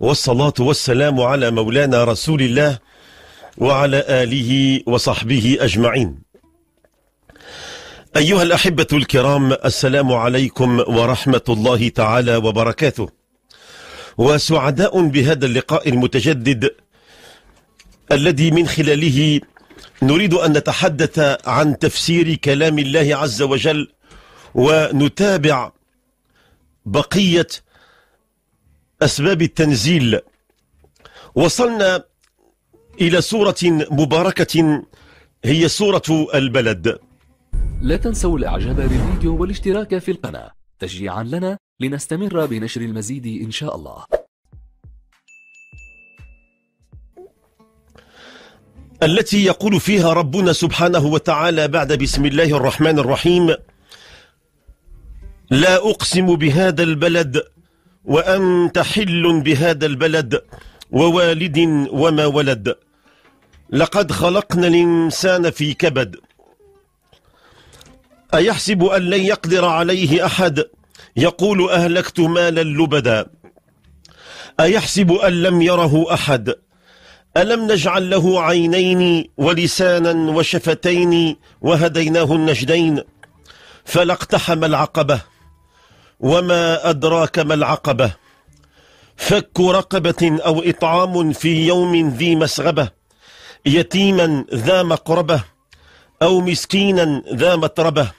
والصلاة والسلام على مولانا رسول الله وعلى آله وصحبه أجمعين أيها الأحبة الكرام السلام عليكم ورحمة الله تعالى وبركاته وسعداء بهذا اللقاء المتجدد الذي من خلاله نريد أن نتحدث عن تفسير كلام الله عز وجل ونتابع بقية أسباب التنزيل وصلنا إلى سورة مباركة هي سورة البلد لا تنسوا الإعجاب بالفيديو والاشتراك في القناة تشجيعا لنا لنستمر بنشر المزيد إن شاء الله التي يقول فيها ربنا سبحانه وتعالى بعد بسم الله الرحمن الرحيم لا أقسم بهذا البلد وأنت حل بهذا البلد ووالد وما ولد لقد خلقنا الإنسان في كبد أيحسب أن لن يقدر عليه أحد يقول أهلكت مالا لبدا أيحسب أن لم يره أحد ألم نجعل له عينين ولسانا وشفتين وهديناه النجدين فلاقتحم العقبة وما أدراك ما العقبة فك رقبة أو إطعام في يوم ذي مسغبة يتيما ذا مقربة أو مسكينا ذا متربة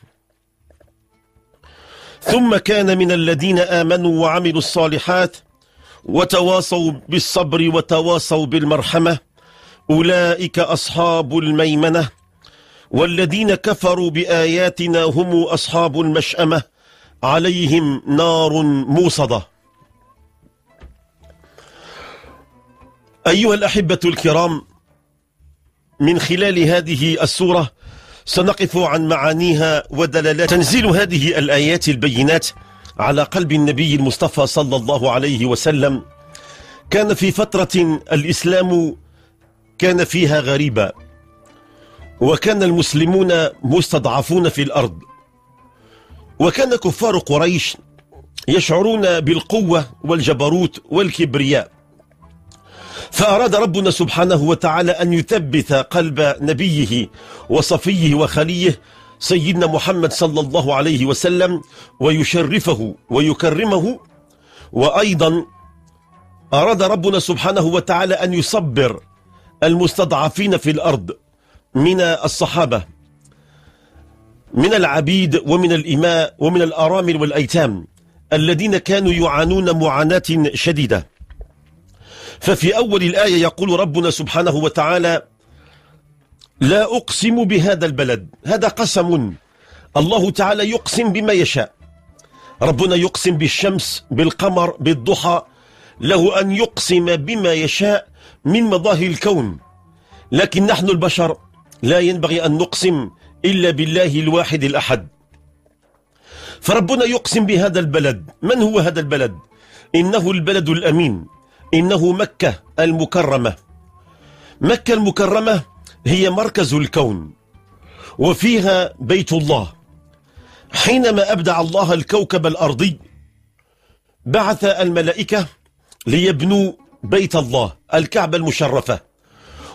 ثم كان من الذين آمنوا وعملوا الصالحات وتواصوا بالصبر وتواصوا بالمرحمة أولئك أصحاب الميمنة والذين كفروا بآياتنا هم أصحاب المشأمة عليهم نار موصدة أيها الأحبة الكرام من خلال هذه السورة سنقف عن معانيها ودلالات تنزيل هذه الآيات البينات على قلب النبي المصطفى صلى الله عليه وسلم كان في فترة الإسلام كان فيها غريبا وكان المسلمون مستضعفون في الأرض وكان كفار قريش يشعرون بالقوة والجبروت والكبرياء فأراد ربنا سبحانه وتعالى أن يثبت قلب نبيه وصفيه وخليه سيدنا محمد صلى الله عليه وسلم ويشرفه ويكرمه وأيضا أراد ربنا سبحانه وتعالى أن يصبر المستضعفين في الأرض من الصحابة من العبيد ومن الإماء ومن الأرامل والأيتام الذين كانوا يعانون معاناة شديدة ففي أول الآية يقول ربنا سبحانه وتعالى لا أقسم بهذا البلد هذا قسم الله تعالى يقسم بما يشاء ربنا يقسم بالشمس بالقمر بالضحى له أن يقسم بما يشاء من مظاهر الكون لكن نحن البشر لا ينبغي أن نقسم إلا بالله الواحد الأحد فربنا يقسم بهذا البلد من هو هذا البلد إنه البلد الأمين إنه مكة المكرمة مكة المكرمة هي مركز الكون وفيها بيت الله حينما أبدع الله الكوكب الأرضي بعث الملائكة ليبنوا بيت الله الكعبة المشرفة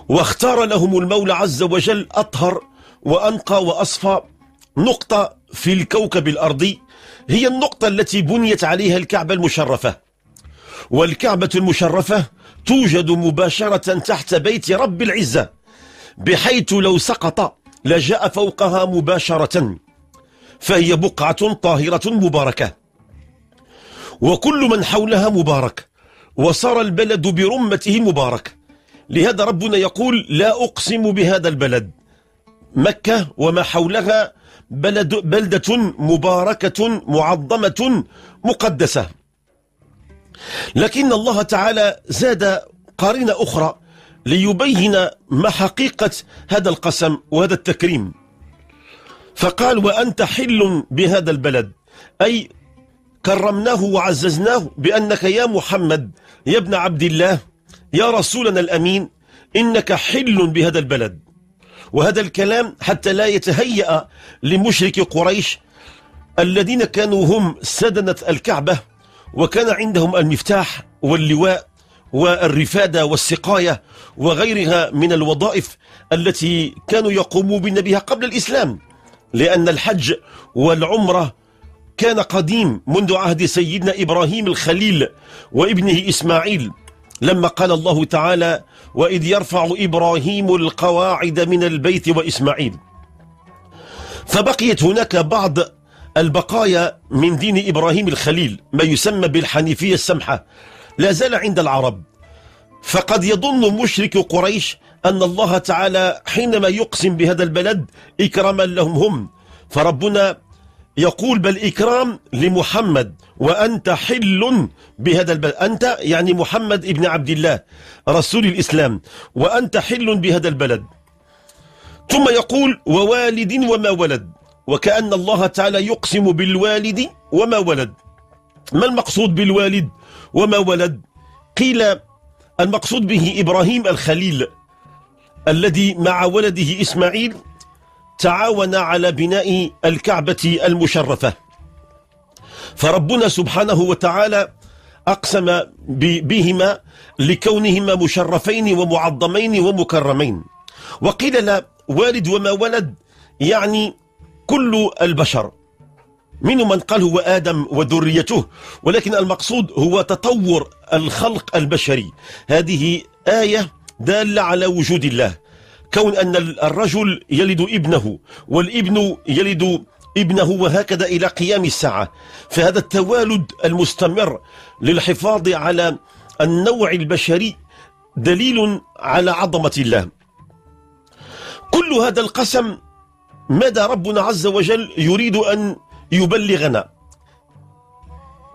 واختار لهم المولى عز وجل أطهر وأنقى وأصفى نقطة في الكوكب الأرضي هي النقطة التي بنيت عليها الكعبة المشرفة والكعبة المشرفة توجد مباشرة تحت بيت رب العزة بحيث لو سقط لجاء فوقها مباشرة فهي بقعة طاهرة مباركة وكل من حولها مبارك وصار البلد برمته مبارك لهذا ربنا يقول لا أقسم بهذا البلد مكة وما حولها بلد بلدة مباركة معظمة مقدسة لكن الله تعالى زاد قارنة أخرى ليبين ما حقيقة هذا القسم وهذا التكريم فقال وأنت حل بهذا البلد أي كرمناه وعززناه بأنك يا محمد يا ابن عبد الله يا رسولنا الأمين إنك حل بهذا البلد وهذا الكلام حتى لا يتهيأ لمشرك قريش الذين كانوا هم سدنة الكعبة وكان عندهم المفتاح واللواء والرفادة والسقاية وغيرها من الوظائف التي كانوا يقومون بها قبل الإسلام لأن الحج والعمرة كان قديم منذ عهد سيدنا إبراهيم الخليل وابنه إسماعيل لما قال الله تعالى وإذ يرفع إبراهيم القواعد من البيت وإسماعيل فبقيت هناك بعض البقايا من دين إبراهيم الخليل ما يسمى بالحنيفية السمحة لا زال عند العرب فقد يظن مشرك قريش أن الله تعالى حينما يقسم بهذا البلد إكراما لهم هم فربنا يقول بل إكرام لمحمد وأنت حل بهذا البلد أنت يعني محمد ابن عبد الله رسول الإسلام وأنت حل بهذا البلد ثم يقول ووالد وما ولد وكأن الله تعالى يقسم بالوالد وما ولد ما المقصود بالوالد وما ولد قيل المقصود به إبراهيم الخليل الذي مع ولده إسماعيل تعاون على بناء الكعبة المشرفة فربنا سبحانه وتعالى أقسم بهما لكونهما مشرفين ومعظمين ومكرمين وقيل لا والد وما ولد يعني كل البشر منهم من قال هو آدم وذريته ولكن المقصود هو تطور الخلق البشري هذه آية دالة على وجود الله كون أن الرجل يلد ابنه والابن يلد ابنه وهكذا إلى قيام الساعة فهذا التوالد المستمر للحفاظ على النوع البشري دليل على عظمة الله كل هذا القسم ماذا ربنا عز وجل يريد أن يبلغنا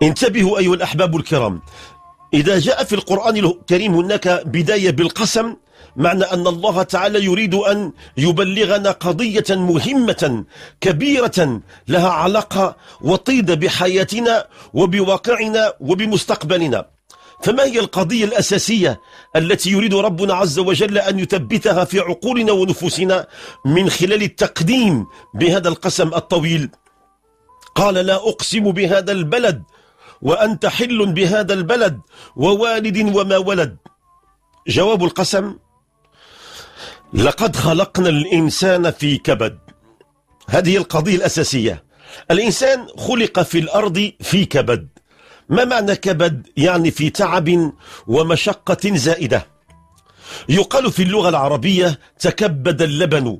انتبهوا أيها الأحباب الكرام إذا جاء في القرآن الكريم هناك بداية بالقسم معنى أن الله تعالى يريد أن يبلغنا قضية مهمة كبيرة لها علاقة وطيدة بحياتنا وبواقعنا وبمستقبلنا فما هي القضية الأساسية التي يريد ربنا عز وجل أن يثبتها في عقولنا ونفوسنا من خلال التقديم بهذا القسم الطويل قال لا أقسم بهذا البلد وأنت حل بهذا البلد ووالد وما ولد جواب القسم لقد خلقنا الإنسان في كبد هذه القضية الأساسية الإنسان خلق في الأرض في كبد ما معنى كبد؟ يعني في تعب ومشقة زائدة يقال في اللغة العربية تكبد اللبن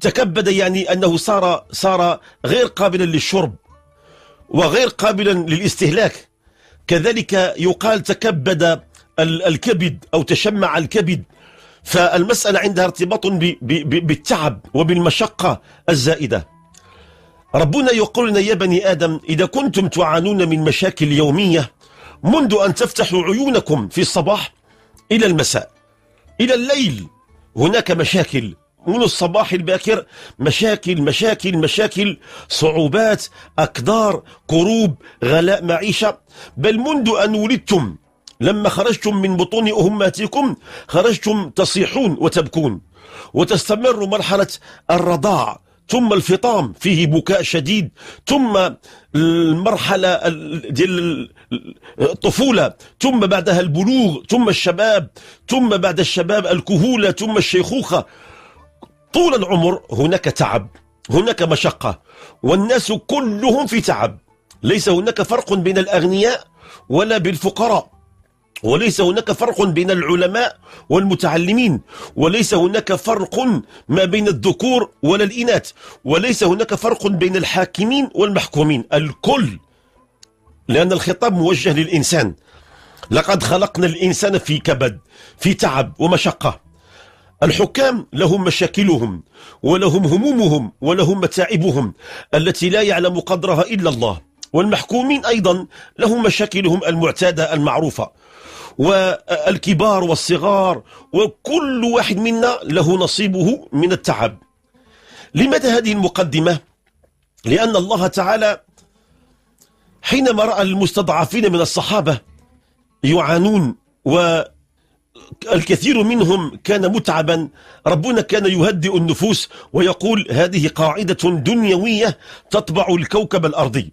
تكبد يعني أنه صار, صار غير قابلا للشرب وغير قابلا للاستهلاك كذلك يقال تكبد الكبد أو تشمع الكبد فالمسألة عندها ارتباط بالتعب وبالمشقة الزائدة ربنا يقول لنا يا بني آدم إذا كنتم تعانون من مشاكل يومية منذ أن تفتحوا عيونكم في الصباح إلى المساء إلى الليل هناك مشاكل من الصباح الباكر مشاكل مشاكل مشاكل صعوبات أكدار كروب غلاء معيشة بل منذ أن ولدتم لما خرجتم من بطون أمهاتكم خرجتم تصيحون وتبكون وتستمر مرحلة الرضاع ثم الفطام فيه بكاء شديد ثم المرحلة ديال الطفولة ثم بعدها البلوغ ثم الشباب ثم بعد الشباب الكهولة ثم الشيخوخة طول العمر هناك تعب هناك مشقة والناس كلهم في تعب ليس هناك فرق بين الأغنياء ولا بالفقراء وليس هناك فرق بين العلماء والمتعلمين وليس هناك فرق ما بين الذكور ولا الإناث وليس هناك فرق بين الحاكمين والمحكومين الكل لأن الخطاب موجه للإنسان لقد خلقنا الإنسان في كبد في تعب ومشقة الحكام لهم مشاكلهم ولهم همومهم ولهم متاعبهم التي لا يعلم قدرها إلا الله والمحكومين أيضا لهم مشاكلهم المعتادة المعروفة والكبار والصغار وكل واحد منا له نصيبه من التعب لماذا هذه المقدمة؟ لأن الله تعالى حينما رأى المستضعفين من الصحابة يعانون والكثير منهم كان متعبا ربنا كان يهدئ النفوس ويقول هذه قاعدة دنيوية تطبع الكوكب الأرضي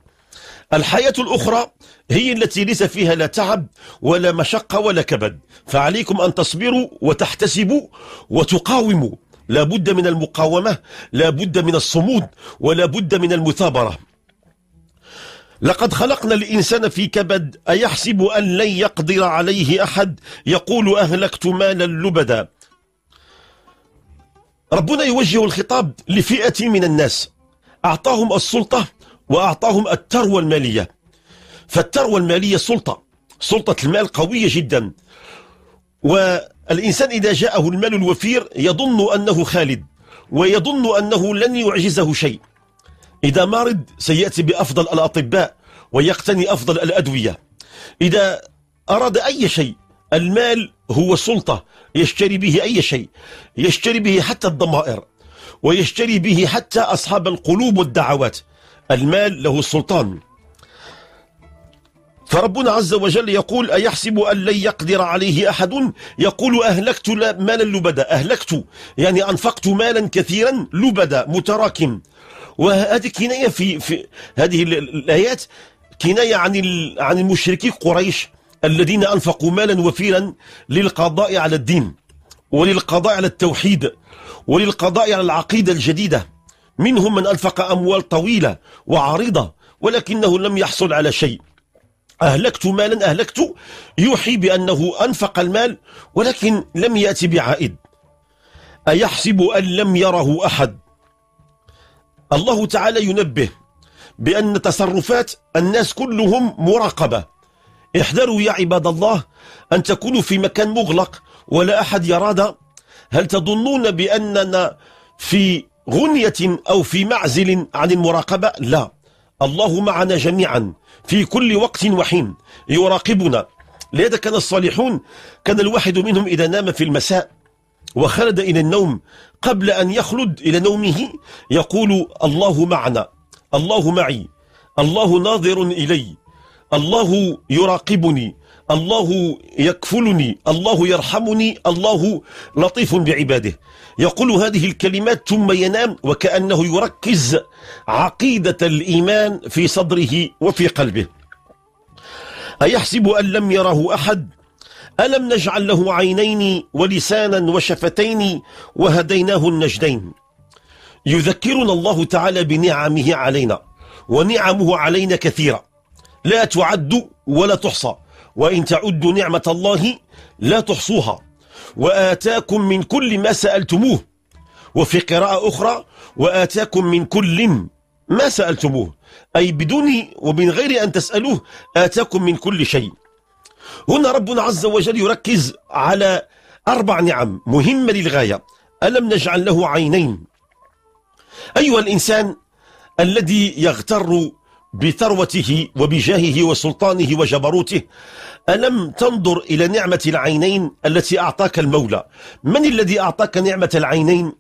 الحياة الأخرى هي التي ليس فيها لا تعب ولا مشقة ولا كبد فعليكم أن تصبروا وتحتسبوا وتقاوموا لا بد من المقاومة لا بد من الصمود ولا بد من المثابرة لقد خلقنا الإنسان في كبد أيحسب أن لن يقدر عليه أحد يقول أهلكت مالا لبدا ربنا يوجه الخطاب لفئة من الناس أعطاهم السلطة وأعطاهم الثروة المالية فالثروة المالية سلطة سلطة المال قوية جدا والإنسان إذا جاءه المال الوفير يظن أنه خالد ويظن أنه لن يعجزه شيء إذا مرض سيأتي بأفضل الأطباء ويقتني أفضل الأدوية إذا أراد أي شيء المال هو سلطة يشتري به أي شيء يشتري به حتى الضمائر ويشتري به حتى أصحاب القلوب والدعوات المال له السلطان فربنا عز وجل يقول أيحسب أن لن يقدر عليه أحد يقول أهلكت مالا لبدا أهلكت يعني أنفقت مالا كثيرا لبدا متراكم وهذه كناية في, في هذه الآيات كناية عن عن المشركي قريش الذين أنفقوا مالا وفيرا للقضاء على الدين وللقضاء على التوحيد وللقضاء على العقيدة الجديدة منهم من أنفق أموال طويلة وعريضة ولكنه لم يحصل على شيء أهلكت مالا أهلكت يوحي بأنه أنفق المال ولكن لم يأتي بعائد أيحسب أن لم يره أحد الله تعالى ينبه بأن تصرفات الناس كلهم مراقبة احذروا يا عباد الله أن تكونوا في مكان مغلق ولا أحد يراد هل تظنون بأننا في غنية أو في معزل عن المراقبة لا الله معنا جميعا في كل وقت وحين يراقبنا لذا كان الصالحون كان الواحد منهم إذا نام في المساء وخلد إلى النوم قبل أن يخلد إلى نومه يقول الله معنا الله معي الله ناظر إلي الله يراقبني الله يكفلني الله يرحمني الله لطيف بعباده يقول هذه الكلمات ثم ينام وكأنه يركز عقيدة الإيمان في صدره وفي قلبه أيحسب أن لم يره أحد ألم نجعل له عينين ولسانا وشفتين وهديناه النجدين يذكرنا الله تعالى بنعمه علينا ونعمه علينا كثيرة لا تعد ولا تحصى وإن تعدوا نعمة الله لا تحصوها وآتاكم من كل ما سألتموه وفي قراءة أخرى وآتاكم من كل ما سألتموه أي بدون ومن غير أن تسألوه آتاكم من كل شيء هنا ربنا عز وجل يركز على أربع نعم مهمة للغاية ألم نجعل له عينين أيها الإنسان الذي يغتر بثروته وبجاهه وسلطانه وجبروته ألم تنظر إلى نعمة العينين التي أعطاك المولى من الذي أعطاك نعمة العينين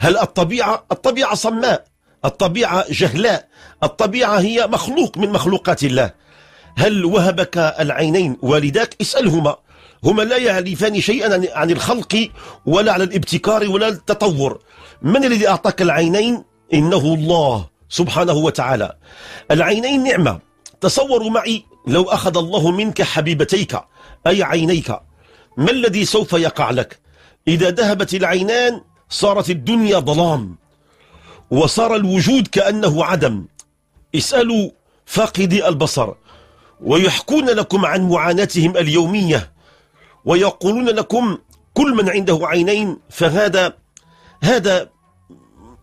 هل الطبيعة الطبيعة صماء الطبيعة جهلاء الطبيعة هي مخلوق من مخلوقات الله هل وهبك العينين والداك اسألهما هما لا يعرفان شيئا عن الخلق ولا على الابتكار ولا التطور من الذي أعطاك العينين إنه الله سبحانه وتعالى العينين نعمة تصوروا معي لو أخذ الله منك حبيبتيك أي عينيك ما الذي سوف يقع لك إذا ذهبت العينان صارت الدنيا ظلام وصار الوجود كأنه عدم اسألوا فاقدي البصر ويحكون لكم عن معاناتهم اليومية ويقولون لكم كل من عنده عينين فهذا هذا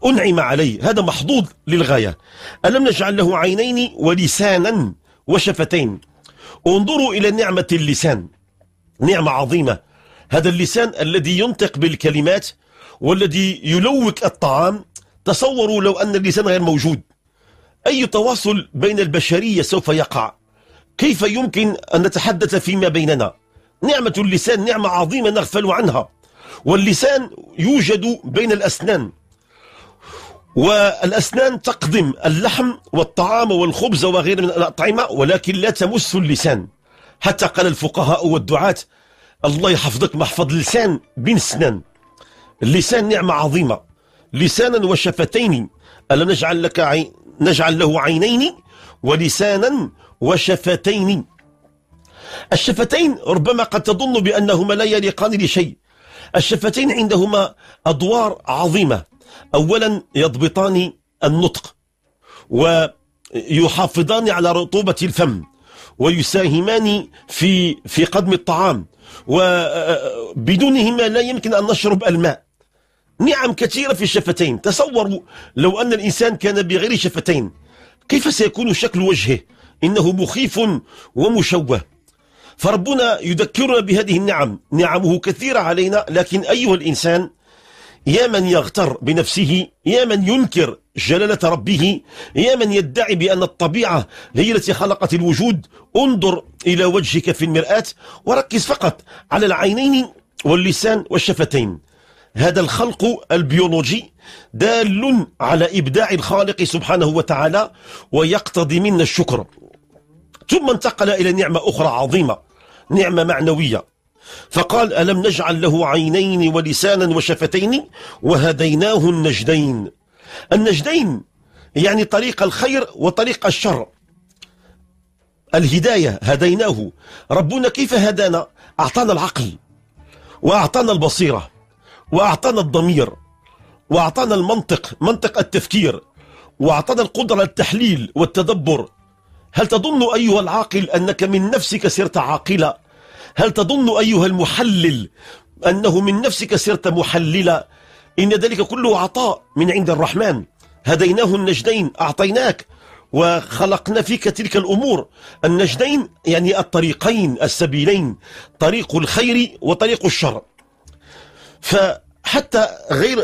أنعم علي هذا محظوظ للغاية ألم نجعل له عينين ولسانا وشفتين انظروا إلى نعمة اللسان نعمة عظيمة هذا اللسان الذي ينطق بالكلمات والذي يلوك الطعام تصوروا لو أن اللسان غير موجود أي تواصل بين البشرية سوف يقع كيف يمكن أن نتحدث فيما بيننا نعمة اللسان نعمة عظيمة نغفل عنها واللسان يوجد بين الأسنان والأسنان تقضم اللحم والطعام والخبز وغيره من الأطعمة ولكن لا تمس اللسان حتى قال الفقهاء والدعاة الله يحفظك محفظ اللسان بين السنان اللسان نعمة عظيمة لسانا وشفتين ألم نجعل, لك عي... نجعل له عينين ولسانا وشفتين الشفتين ربما قد تظن بأنهما لا يليقان لشيء الشفتين عندهما أدوار عظيمة أولا يضبطان النطق ويحافظان على رطوبة الفم ويساهمان في في قدم الطعام وبدونهما آه، آه، لا يمكن أن نشرب الماء نعم كثيرة في الشفتين تصوروا لو أن الإنسان كان بغير شفتين كيف سيكون شكل وجهه إنه مخيف ومشوه فربنا يذكرنا بهذه النعم نعمه كثيرة علينا لكن أيها الإنسان يا من يغتر بنفسه يا من ينكر جلالة ربه يا من يدعي بأن الطبيعة هي التي خلقت الوجود انظر إلى وجهك في المرآة وركز فقط على العينين واللسان والشفتين هذا الخلق البيولوجي دال على إبداع الخالق سبحانه وتعالى ويقتضي منا الشكر ثم انتقل إلى نعمة أخرى عظيمة نعمة معنوية فقال ألم نجعل له عينين ولسانا وشفتين وهديناه النجدين النجدين يعني طريق الخير وطريق الشر الهداية هديناه ربنا كيف هدانا أعطانا العقل وأعطانا البصيرة وأعطانا الضمير وأعطانا المنطق منطق التفكير وأعطانا القدرة التحليل والتدبر هل تظن أيها العاقل أنك من نفسك صرت عاقلا هل تظن أيها المحلل أنه من نفسك سرت محللا إن ذلك كله عطاء من عند الرحمن هديناه النجدين أعطيناك وخلقنا فيك تلك الأمور النجدين يعني الطريقين السبيلين طريق الخير وطريق الشر فحتى غير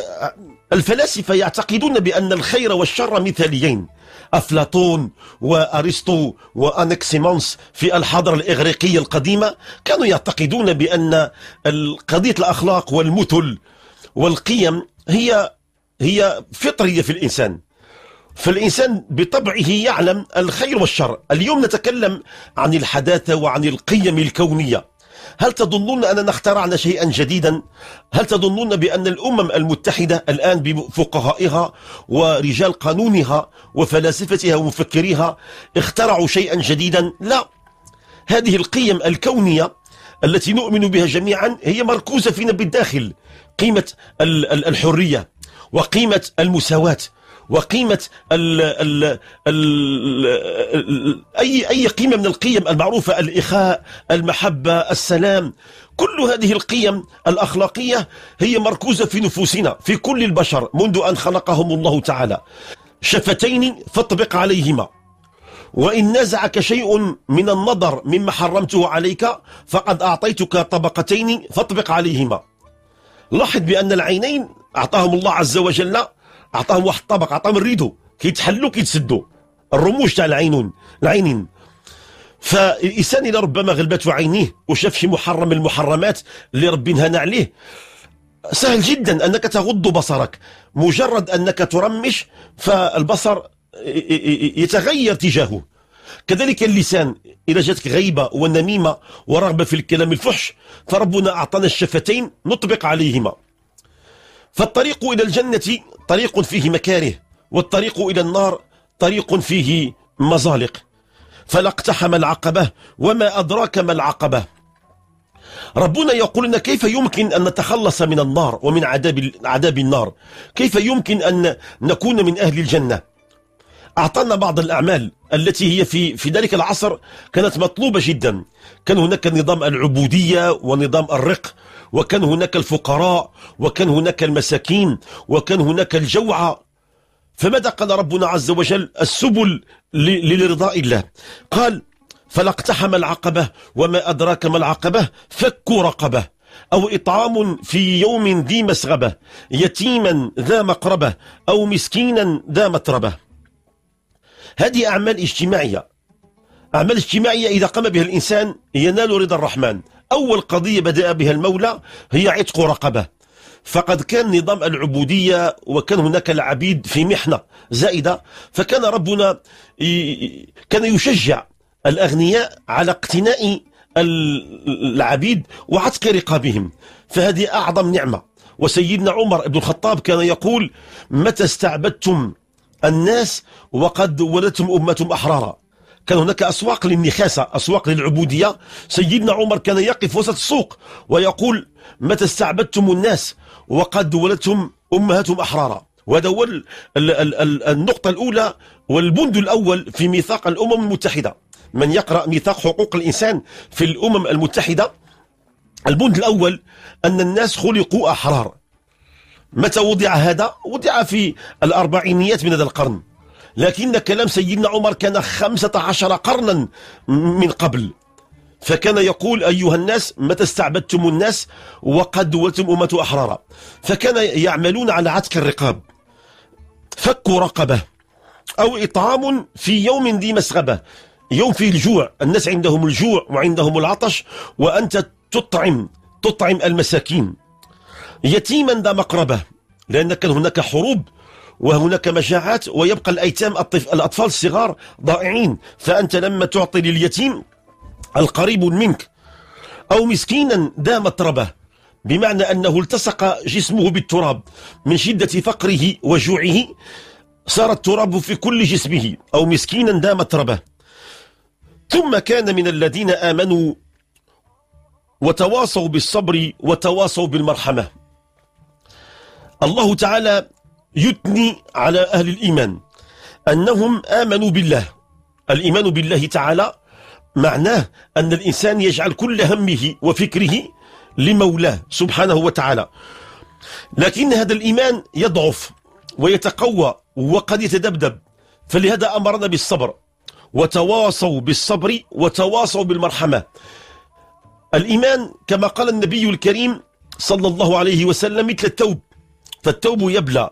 الفلاسفة يعتقدون بأن الخير والشر مثاليين أفلاطون وأرسطو وأنكسيمونس في الحضارة الإغريقية القديمة كانوا يعتقدون بأن قضية الأخلاق والمثل والقيم هي هي فطرية في الإنسان فالإنسان بطبعه يعلم الخير والشر اليوم نتكلم عن الحداثة وعن القيم الكونية هل تظنون أننا اخترعنا شيئا جديدا؟ هل تظنون بأن الأمم المتحدة الآن بفقهائها ورجال قانونها وفلاسفتها ومفكريها اخترعوا شيئا جديدا؟ لا هذه القيم الكونية التي نؤمن بها جميعا هي مركوزة فينا بالداخل قيمة الحرية وقيمة المساواة وقيمة ال ال ال أي أي قيمة من القيم المعروفة الإخاء المحبة السلام كل هذه القيم الأخلاقية هي مركوزة في نفوسنا في كل البشر منذ أن خلقهم الله تعالى شفتين فاطبق عليهما وإن نزعك شيء من النظر مما حرمته عليك فقد أعطيتك طبقتين فاطبق عليهما لاحظ بأن العينين أعطاهم الله عز وجل عطاه واحد الطبق عطاه من ريدو كيتحلوا كيتسدوا الرموش تاع العينون العينين فالانسان الى ربما غلبته عينيه وشاف شي محرم من المحرمات اللي ربي نهانا عليه سهل جدا انك تغض بصرك مجرد انك ترمش فالبصر يتغير تجاهه كذلك اللسان إذا جاتك غيبة ونميمة ورغبة في الكلام الفحش فربنا أعطانا الشفتين نطبق عليهما فالطريق إلى الجنة طريق فيه مكاره والطريق إلى النار طريق فيه مزالق فلا اقتحم العقبة وما أدراك ما العقبة ربنا يقول لنا كيف يمكن أن نتخلص من النار ومن عذاب عذاب النار كيف يمكن أن نكون من أهل الجنة أعطانا بعض الأعمال التي هي في في ذلك العصر كانت مطلوبة جدا كان هناك نظام العبودية ونظام الرق وكان هناك الفقراء وكان هناك المساكين وكان هناك الجوعى فماذا قال ربنا عز وجل السبل لرضاء الله قال فلاقتحم العقبة وما أدراك ما العقبة فك رقبة أو إطعام في يوم ذي مسغبة يتيما ذا مقربة أو مسكينا ذا متربة هذه أعمال اجتماعية أعمال اجتماعية إذا قام بها الإنسان ينال رضا الرحمن أول قضية بدأ بها المولى هي عتق رقبة فقد كان نظام العبودية وكان هناك العبيد في محنة زائدة فكان ربنا كان يشجع الأغنياء على اقتناء العبيد وعتق رقابهم فهذه أعظم نعمة وسيدنا عمر بن الخطاب كان يقول متى استعبدتم الناس وقد ولدتم أمة أحرارا كان هناك أسواق للنخاسة أسواق للعبودية سيدنا عمر كان يقف وسط السوق ويقول متى استعبدتم الناس وقد ولدتم أمهاتهم أحرارا وهذا هو النقطة الأولى والبند الأول في ميثاق الأمم المتحدة من يقرأ ميثاق حقوق الإنسان في الأمم المتحدة البند الأول أن الناس خلقوا أحرار متى وضع هذا؟ وضع في الأربعينيات من هذا القرن لكن كلام سيدنا عمر كان خمسة عشر قرنا من قبل فكان يقول أيها الناس متى استعبدتم الناس وقد دولتم أمة أحرارا فكان يعملون على عتك الرقاب فك رقبة أو إطعام في يوم ذي مسغبة يوم فيه الجوع الناس عندهم الجوع وعندهم العطش وأنت تطعم تطعم المساكين يتيما ذا مقربة لأن كان هناك حروب وهناك مجاعات ويبقى الأيتام الطف... الأطفال الصغار ضائعين فأنت لما تعطي لليتيم القريب منك أو مسكينا دام متربه بمعنى أنه التصق جسمه بالتراب من شدة فقره وجوعه صار التراب في كل جسمه أو مسكينا دام متربة ثم كان من الذين آمنوا وتواصوا بالصبر وتواصوا بالمرحمة الله تعالى يثني على أهل الإيمان أنهم آمنوا بالله الإيمان بالله تعالى معناه أن الإنسان يجعل كل همه وفكره لمولاه سبحانه وتعالى لكن هذا الإيمان يضعف ويتقوى وقد يتذبذب فلهذا أمرنا بالصبر وتواصوا بالصبر وتواصوا بالمرحمة الإيمان كما قال النبي الكريم صلى الله عليه وسلم مثل التوب فالتوب يبلى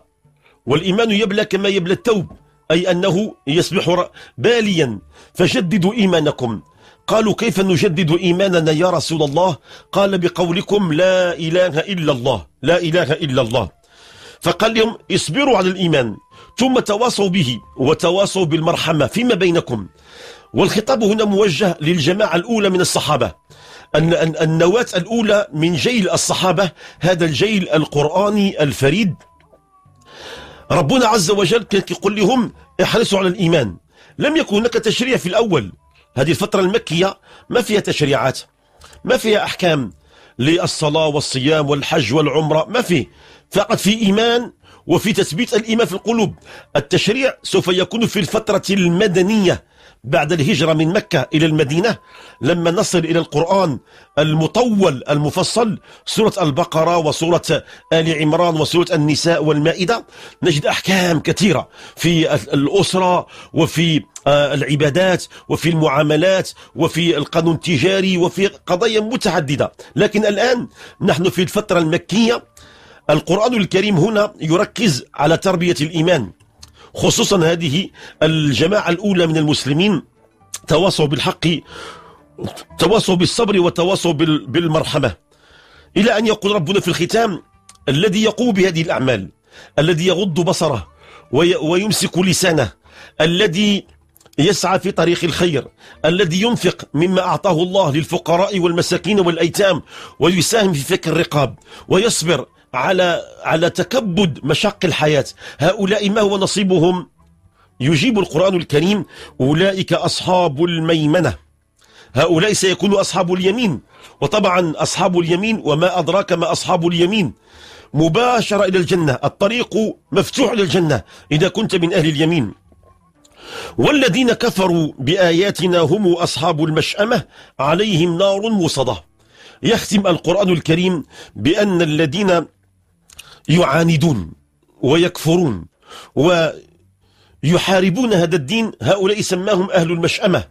والإيمان يبلى كما يبلى التوب أي أنه يصبح باليا فجددوا إيمانكم قالوا كيف نجدد إيماننا يا رسول الله قال بقولكم لا إله إلا الله لا إله إلا الله فقال لهم اصبروا على الإيمان ثم تواصوا به وتواصوا بالمرحمة فيما بينكم والخطاب هنا موجه للجماعة الأولى من الصحابة النواة الأولى من جيل الصحابة هذا الجيل القرآني الفريد ربنا عز وجل كان يقول لهم احرصوا على الإيمان لم يكن هناك تشريع في الأول هذه الفترة المكية ما فيها تشريعات ما فيها أحكام للصلاة والصيام والحج والعمرة ما في فقط في إيمان وفي تثبيت الإيمان في القلوب التشريع سوف يكون في الفترة المدنية بعد الهجرة من مكة إلى المدينة لما نصل إلى القرآن المطول المفصل سورة البقرة وسورة آل عمران وسورة النساء والمائدة نجد أحكام كثيرة في الأسرة وفي آه، العبادات وفي المعاملات وفي القانون التجاري وفي قضايا متعددة لكن الآن نحن في الفترة المكية القرآن الكريم هنا يركز على تربية الإيمان خصوصا هذه الجماعة الأولى من المسلمين تواصوا بالحق تواصوا بالصبر وتواصوا بالمرحمة إلى أن يقول ربنا في الختام الذي يقوم بهذه الأعمال الذي يغض بصره ويمسك لسانه الذي يسعى في طريق الخير الذي ينفق مما أعطاه الله للفقراء والمساكين والأيتام ويساهم في فك الرقاب ويصبر على على تكبد مشق الحياة هؤلاء ما هو نصيبهم يجيب القرآن الكريم أولئك أصحاب الميمنة هؤلاء سيكونوا أصحاب اليمين وطبعا أصحاب اليمين وما أدراك ما أصحاب اليمين مباشرة إلى الجنة الطريق مفتوح للجنة إذا كنت من أهل اليمين والذين كفروا بآياتنا هم أصحاب المشأمة عليهم نار مصدة يختم القرآن الكريم بأن الذين يعاندون ويكفرون ويحاربون هذا الدين هؤلاء سماهم أهل المشأمة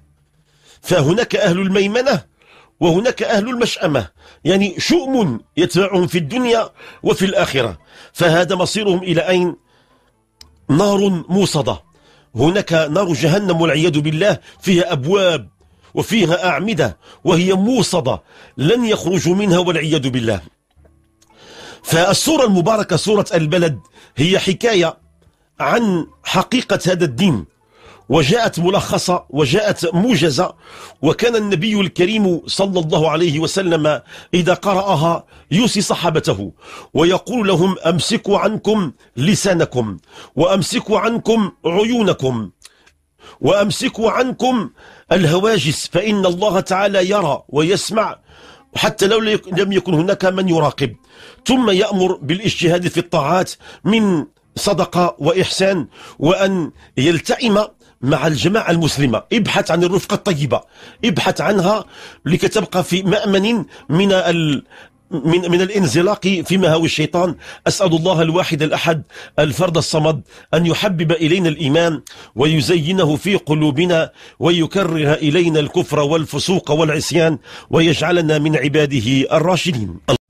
فهناك أهل الميمنة وهناك أهل المشأمة يعني شؤم يتبعهم في الدنيا وفي الآخرة فهذا مصيرهم إلى أين نار موصدة هناك نار جهنم والعياذ بالله فيها أبواب وفيها أعمدة وهي موصدة لن يخرجوا منها والعياذ بالله فالصورة المباركة صورة البلد هي حكاية عن حقيقة هذا الدين وجاءت ملخصة وجاءت موجزة وكان النبي الكريم صلى الله عليه وسلم إذا قرأها يوصي صحابته ويقول لهم أمسكوا عنكم لسانكم وأمسكوا عنكم عيونكم وأمسكوا عنكم الهواجس فإن الله تعالى يرى ويسمع حتى لو لم يكن هناك من يراقب ثم يأمر بالاجتهاد في الطاعات من صدقة وإحسان وأن يلتئم مع الجماعة المسلمة ابحث عن الرفقة الطيبة ابحث عنها لكي تبقى في مأمن من ال... من من الانزلاق في مهاوي الشيطان اسال الله الواحد الاحد الفرد الصمد ان يحبب الينا الايمان ويزينه في قلوبنا ويكره الينا الكفر والفسوق والعصيان ويجعلنا من عباده الراشدين